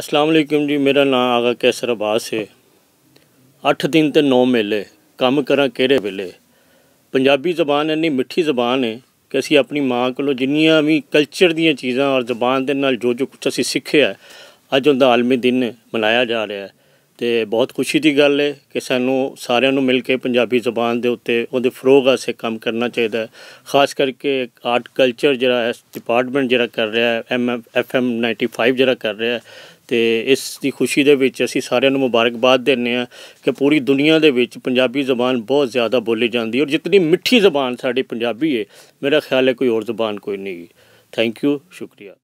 ਅਸਲਾਮ ਜੀ ਮੇਰਾ ਨਾਮ ਆਗਾ ਕੈਸਰ ਅਬਾਸ ਹੈ 8 ਦਿਨ ਤੇ 9 ਮੇਲੇ ਕੰਮ ਕਰਾਂ ਕਿਹੜੇ ਵੇਲੇ ਪੰਜਾਬੀ ਜ਼ਬਾਨ ਇੰਨੀ ਮਿੱਠੀ ਜ਼ਬਾਨ ਹੈ ਕਿ ਅਸੀਂ ਆਪਣੀ ਮਾਂ ਕੋਲੋਂ ਜਿੰਨੀਆਂ ਵੀ ਕਲਚਰ ਦੀਆਂ ਚੀਜ਼ਾਂ ਔਰ ਜ਼ਬਾਨ ਦੇ ਨਾਲ ਜੋ ਜੋ ਕੁਝ ਅਸੀਂ ਸਿੱਖਿਆ ਅੱਜ ਉਹਦਾ ਆਲਮੀ ਦਿਨ ਮਨਾਇਆ ਜਾ ਰਿਹਾ ਹੈ ਤੇ ਬਹੁਤ ਖੁਸ਼ੀ ਦੀ ਗੱਲ ਹੈ ਕਿ ਸਾਨੂੰ ਸਾਰਿਆਂ ਨੂੰ ਮਿਲ ਕੇ ਪੰਜਾਬੀ ਜ਼ਬਾਨ ਦੇ ਉੱਤੇ ਉਹਦੇ ਫਰੋਗ ਆਸੇ ਕੰਮ ਕਰਨਾ ਚਾਹੀਦਾ ਹੈ ਖਾਸ ਕਰਕੇ ਆਰਟ ਕਲਚਰ ਜਿਹੜਾ ਇਸ ਡਿਪਾਰਟਮੈਂਟ ਜਿਹੜਾ ਕਰ ਰਿਹਾ ਹੈ ਐਮ ਐਫ ਐਮ 95 ਜਿਹੜਾ ਕਰ ਰਿਹਾ ਹੈ ਤੇ ਇਸ ਦੀ ਖੁਸ਼ੀ ਦੇ ਵਿੱਚ ਅਸੀਂ ਸਾਰਿਆਂ ਨੂੰ ਮੁਬਾਰਕਬਾਦ ਦਿੰਨੇ ਆ ਕਿ ਪੂਰੀ ਦੁਨੀਆ ਦੇ ਵਿੱਚ ਪੰਜਾਬੀ ਜ਼ਬਾਨ ਬਹੁਤ ਜ਼ਿਆਦਾ ਬੋਲੀ ਜਾਂਦੀ ਹੈ ਔਰ ਜਿੰਨੀ ਮਿੱਠੀ ਜ਼ਬਾਨ ਸਾਡੀ ਪੰਜਾਬੀ ਹੈ ਮੇਰਾ ਖਿਆਲ ਹੈ ਕੋਈ ਹੋਰ ਜ਼ਬਾਨ ਕੋਈ ਨਹੀਂ ਥੈਂਕ ਯੂ ਸ਼ੁਕਰੀਆ